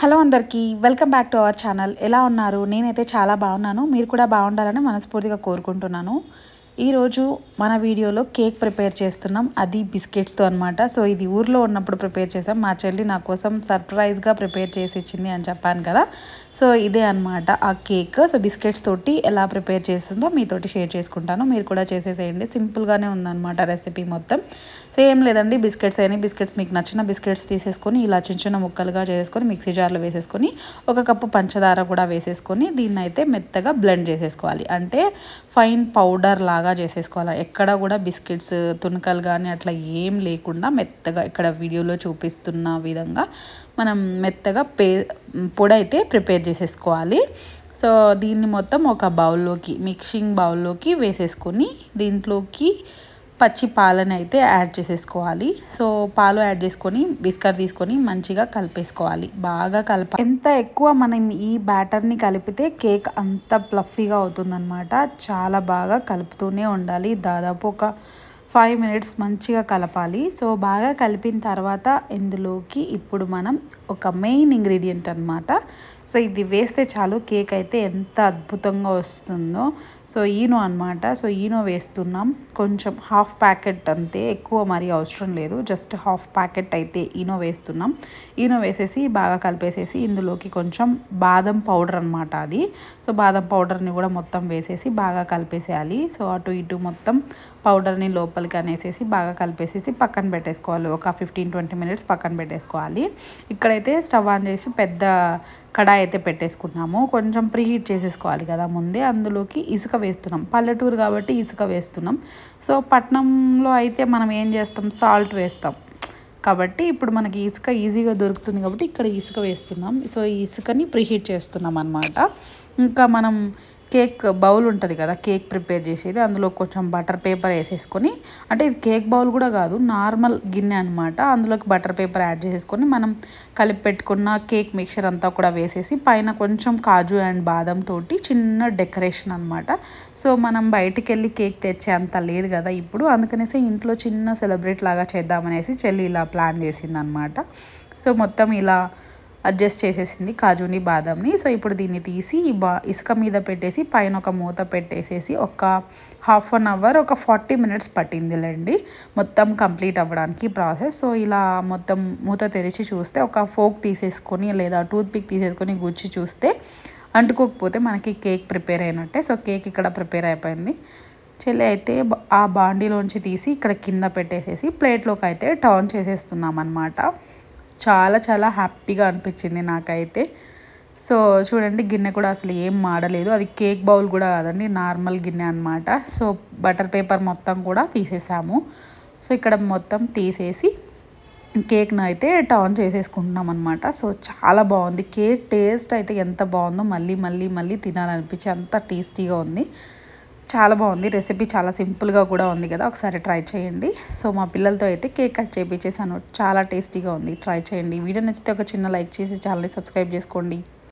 hello అందరికీ welcome back to our channel ఎలా ఉన్నారు నేనైతే చాలా బాగున్నాను మీరు కూడా బాగుండాలని మనస్ఫూర్తిగా కోరుకుంటున్నాను ఈరోజు మన వీడియోలో కేక్ ప్రిపేర్ చేస్తున్నాం అది బిస్కెట్స్తో అనమాట సో ఇది ఊర్లో ఉన్నప్పుడు ప్రిపేర్ చేసాం మా చెల్లి నా కోసం సర్ప్రైజ్గా ప్రిపేర్ చేసి ఇచ్చింది అని చెప్పాను కదా సో ఇదే అనమాట ఆ కేక్ సో బిస్కెట్స్ తోటి ఎలా ప్రిపేర్ చేస్తుందో మీతోటి షేర్ చేసుకుంటాను మీరు కూడా చేసేసేయండి సింపుల్గానే ఉందన్నమాట రెసిపీ మొత్తం సో ఏం లేదండి బిస్కెట్స్ అయినాయి బిస్కెట్స్ మీకు నచ్చిన బిస్కెట్స్ తీసేసుకొని ఇలా చిన్న చిన్న ముక్కలుగా చేసుకొని మిక్సీ జార్లో వేసేసుకొని ఒక కప్పు పంచదార కూడా వేసేసుకొని దీన్ని అయితే మెత్తగా బ్లెండ్ చేసేసుకోవాలి అంటే ఫైన్ పౌడర్ లాగా మెత్తగా చేసేసుకోవాలి ఎక్కడ కూడా బిస్కెట్స్ తునకలు కానీ అట్లా ఏం లేకుండా మెత్తగా ఇక్కడ వీడియోలో చూపిస్తున్న విధంగా మనం మెత్తగా పే పొడైతే ప్రిపేర్ చేసేసుకోవాలి సో దీన్ని మొత్తం ఒక బౌల్లోకి మిక్సింగ్ బౌల్లోకి వేసేసుకొని దీంట్లోకి పచ్చి పాలను అయితే యాడ్ చేసేసుకోవాలి సో పాలు యాడ్ చేసుకొని బిస్కర్ తీసుకొని మంచిగా కలిపేసుకోవాలి బాగా కలప ఎంత ఎక్కువ మనం ఈ బ్యాటర్ని కలిపితే కేక్ అంత ప్లఫీగా అవుతుందన్నమాట చాలా బాగా కలుపుతూనే ఉండాలి దాదాపు ఒక ఫైవ్ మినిట్స్ మంచిగా కలపాలి సో బాగా కలిపిన తర్వాత ఇందులోకి ఇప్పుడు మనం ఒక మెయిన్ ఇంగ్రీడియంట్ అనమాట సో ఇది వేస్తే చాలు కేక్ అయితే ఎంత అద్భుతంగా వస్తుందో సో ఈనో అనమాట సో ఈనో వేస్తున్నాం కొంచెం హాఫ్ ప్యాకెట్ అంతే ఎక్కువ మరీ అవసరం లేదు జస్ట్ హాఫ్ ప్యాకెట్ అయితే ఈనో వేస్తున్నాం ఈనో వేసేసి బాగా కలిపేసేసి ఇందులోకి కొంచెం బాదం పౌడర్ అనమాట అది సో బాదం పౌడర్ని కూడా మొత్తం వేసేసి బాగా కలిపేసేయాలి సో అటు ఇటు మొత్తం పౌడర్ని లోపలికి అనేసేసి బాగా కలిపేసేసి పక్కన పెట్టేసుకోవాలి ఒక ఫిఫ్టీన్ ట్వంటీ మినిట్స్ పక్కన పెట్టేసుకోవాలి ఇక్కడైతే స్టవ్ ఆన్ చేసి పెద్ద కడాయి అయితే పెట్టేసుకున్నాము కొంచెం ప్రీహీట్ చేసేసుకోవాలి కదా ముందే అందులోకి ఇసుక వేస్తున్నాం పల్లెటూరు కాబట్టి ఇసుక వేస్తున్నాం సో పట్నంలో అయితే మనం ఏం చేస్తాం సాల్ట్ వేస్తాం కాబట్టి ఇప్పుడు మనకి ఇసుక ఈజీగా దొరుకుతుంది కాబట్టి ఇక్కడ ఇసుక వేస్తున్నాం సో ఈ ఇసుకని ప్రీహీట్ చేస్తున్నాం అనమాట ఇంకా మనం కేక్ బౌల్ ఉంటుంది కదా కేక్ ప్రిపేర్ చేసేది అందులో కొంచెం బటర్ పేపర్ వేసేసుకొని అంటే ఇది కేక్ బౌల్ కూడా కాదు నార్మల్ గిన్నె అనమాట అందులోకి బటర్ పేపర్ యాడ్ చేసేసుకొని మనం కలిపి పెట్టుకున్న కేక్ మిక్చర్ అంతా కూడా వేసేసి పైన కొంచెం కాజు అండ్ బాదం తోటి చిన్న డెకరేషన్ అనమాట సో మనం బయటికి వెళ్ళి కేక్ తెచ్చే అంత లేదు కదా ఇప్పుడు అందుకనేసి ఇంట్లో చిన్న సెలబ్రేట్ లాగా చేద్దామనేసి చెల్లి ఇలా ప్లాన్ చేసిందనమాట సో మొత్తం ఇలా అడ్జస్ట్ చేసేసింది కాజుని బాదంని సో ఇప్పుడు దీన్ని తీసి ఈ బా ఇసుక మీద పెట్టేసి పైన ఒక మూత పెట్టేసేసి ఒక హాఫ్ అన్ అవర్ ఒక ఫార్టీ మినిట్స్ పట్టిందిలేండి మొత్తం కంప్లీట్ అవ్వడానికి ప్రాసెస్ సో ఇలా మొత్తం మూత తెరిచి చూస్తే ఒక ఫోక్ తీసేసుకొని లేదా టూత్ పిక్ తీసేసుకొని గుచ్చి చూస్తే అంటుకోకపోతే మనకి కేక్ ప్రిపేర్ అయినట్టే సో కేక్ ఇక్కడ ప్రిపేర్ అయిపోయింది చెల్లి అయితే ఆ బాండీలోంచి తీసి ఇక్కడ కింద పెట్టేసేసి ప్లేట్లోకి అయితే టర్న్ చేసేస్తున్నాం అనమాట చాలా చాలా హ్యాపీగా అనిపించింది నాకైతే సో చూడండి గిన్నె కూడా అసలు ఏం మాడలేదు అది కేక్ బౌల్ కూడా కాదండి నార్మల్ గిన్నె అనమాట సో బటర్ పేపర్ మొత్తం కూడా తీసేసాము సో ఇక్కడ మొత్తం తీసేసి కేక్ను అయితే టర్న్ చేసేసుకుంటున్నాం అనమాట సో చాలా బాగుంది కేక్ టేస్ట్ అయితే ఎంత బాగుందో మళ్ళీ మళ్ళీ మళ్ళీ తినాలనిపించి అంత టేస్టీగా ఉంది చాలా బాగుంది రెసిపీ చాలా సింపుల్గా కూడా ఉంది కదా ఒకసారి ట్రై చేయండి సో మా పిల్లలతో అయితే కేక్ కట్ చేపించేసాను చాలా టేస్టీగా ఉంది ట్రై చేయండి వీడియో నచ్చితే ఒక చిన్న లైక్ చేసి ఛానల్ని సబ్స్క్రైబ్ చేసుకోండి